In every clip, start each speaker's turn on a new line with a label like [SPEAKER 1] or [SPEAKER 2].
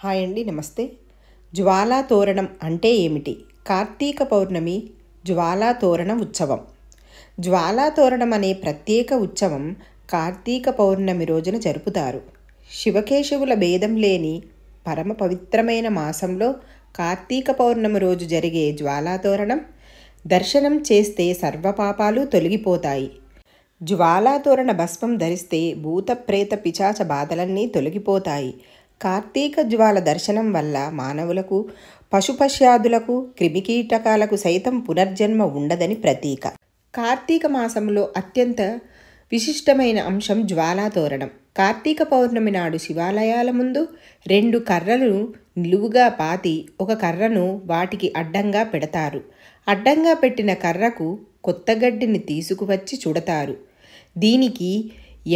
[SPEAKER 1] hi అండి నమస్తే జ్వాలా తోరణం అంటే ఏమిటి కార్తీక పౌర్ణమి జ్వాలా తోరణ ఉత్సవం జ్వాలా తోరణం అనే ప్రత్యేక ఉత్సవం కార్తీక పౌర్ణమి రోజున జరుపుతారు శివకేశవుల భేదం లేని పరమ పవిత్రమైన మాసంలో కార్తీక పౌర్ణమి రోజు జరిగే జ్వాలా తోరణం దర్శనం చేస్తే సర్వపాపాలు తొలగిపోతాయి జ్వాలాతోరణ భస్మం ధరిస్తే భూత ప్రేత పిచాచ బాధలన్నీ తొలగిపోతాయి కార్తీక జ్వాల దర్శనం వల్ల మానవులకు పశుపశ్యాదులకు క్రిమికీటకాలకు సైతం పునర్జన్మ ఉండదని ప్రతీక కార్తీక మాసంలో అత్యంత విశిష్టమైన అంశం జ్వాలాతోరణం కార్తీక పౌర్ణమి నాడు శివాలయాల ముందు రెండు కర్రలను నిలువుగా పాతి ఒక కర్రను వాటికి అడ్డంగా పెడతారు అడ్డంగా పెట్టిన కర్రకు కొత్త గడ్డిని తీసుకువచ్చి చుడతారు దీనికి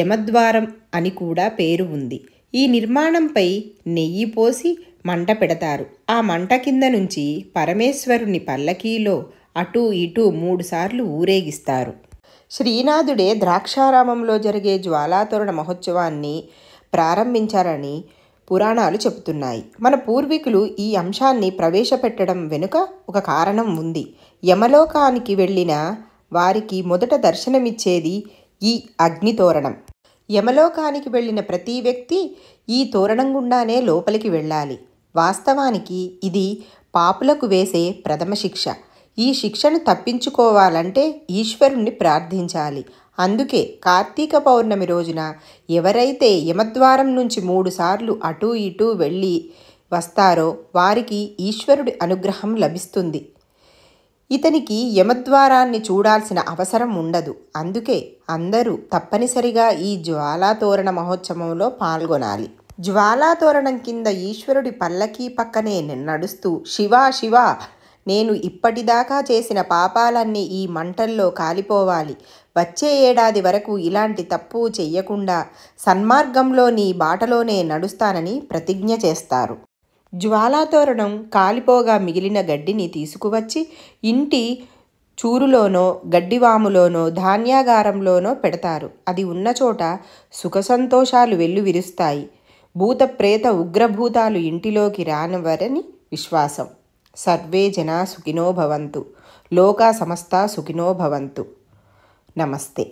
[SPEAKER 1] యమద్వారం అని కూడా పేరు ఉంది ఈ నిర్మాణంపై నెయ్యి పోసి మంట పెడతారు ఆ మంట కింద నుంచి పరమేశ్వరుని పల్లకీలో అటూ ఇటూ మూడుసార్లు ఊరేగిస్తారు శ్రీనాథుడే ద్రాక్షారామంలో జరిగే జ్వాలాతోరణ మహోత్సవాన్ని ప్రారంభించారని పురాణాలు చెబుతున్నాయి మన పూర్వీకులు ఈ అంశాన్ని ప్రవేశపెట్టడం వెనుక ఒక కారణం ఉంది యమలోకానికి వెళ్ళిన వారికి మొదట దర్శనమిచ్చేది ఈ అగ్నితోరణం యమలోకానికి వెళ్ళిన ప్రతి వ్యక్తి ఈ తోరణం గుండానే లోపలికి వెళ్ళాలి వాస్తవానికి ఇది పాపులకు వేసే ప్రథమ శిక్ష ఈ శిక్షను తప్పించుకోవాలంటే ఈశ్వరుణ్ణి ప్రార్థించాలి అందుకే కార్తీక పౌర్ణమి రోజున ఎవరైతే యమద్వారం నుంచి మూడుసార్లు అటూ ఇటూ వెళ్ళి వస్తారో వారికి ఈశ్వరుడి అనుగ్రహం లభిస్తుంది ఇతనికి యమద్వారాన్ని చూడాల్సిన అవసరం ఉండదు అందుకే అందరూ తప్పనిసరిగా ఈ జ్వాలాతోరణ మహోత్సవంలో పాల్గొనాలి జ్వాలాతోరణం కింద ఈశ్వరుడి పల్లకీ పక్కనే నడుస్తూ శివా శివ నేను ఇప్పటిదాకా చేసిన పాపాలన్నీ ఈ మంటల్లో కాలిపోవాలి వచ్చే ఏడాది వరకు ఇలాంటి తప్పు చెయ్యకుండా సన్మార్గంలో నీ బాటలోనే నడుస్తానని ప్రతిజ్ఞ చేస్తారు జ్వాలాతోరణం కాలిపోగా మిగిలిన గడ్డిని తీసుకువచ్చి ఇంటి చూరులోనో గడ్డివాములోనో ధాన్యాగారంలోనో పెడతారు అది ఉన్న చోట సుఖ సంతోషాలు వెల్లు విరుస్తాయి భూత ప్రేత ఉగ్రభూతాలు ఇంటిలోకి రానివరని విశ్వాసం సర్వే జనా సుఖినో భవంతు లోకా సమస్త సుఖినో భవంతు నమస్తే